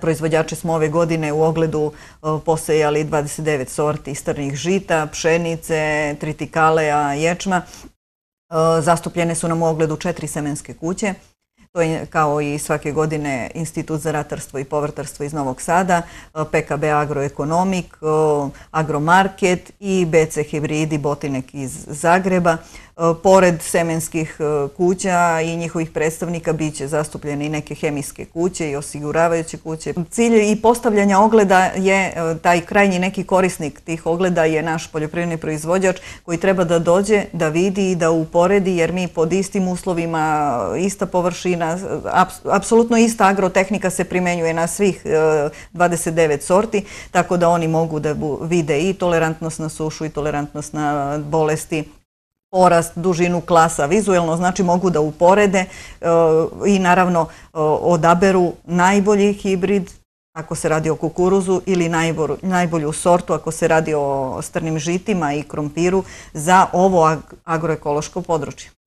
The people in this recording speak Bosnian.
Proizvođači smo ove godine u ogledu e, posejali 29 sorti istarnih žita, pšenice, tritikaleja, ječma. E, zastupljene su nam u ogledu četiri semenske kuće. To je kao i svake godine Institut za ratarstvo i povrtarstvo iz Novog Sada, e, PKB Agroekonomik, Agromarket i BC Hibridi Botinek iz Zagreba. Uh, E, pored semenskih e, kuća i njihovih predstavnika bit će zastupljene i neke hemijske kuće i osiguravajuće kuće. Cilj i postavljanja ogleda je e, taj krajnji neki korisnik tih ogleda je naš poljoprivredni proizvođač koji treba da dođe, da vidi i da uporedi jer mi pod istim uslovima ista površina, apsolutno ista agrotehnika se primenjuje na svih 29 sorti tako da oni mogu da vide i tolerantnost na sušu i tolerantnost na bolesti porast, dužinu klasa vizuelno, znači mogu da uporede e, i naravno e, odaberu najbolji hibrid ako se radi o kukuruzu ili najbolju sortu ako se radi o strnim žitima i krompiru za ovo agroekološko područje.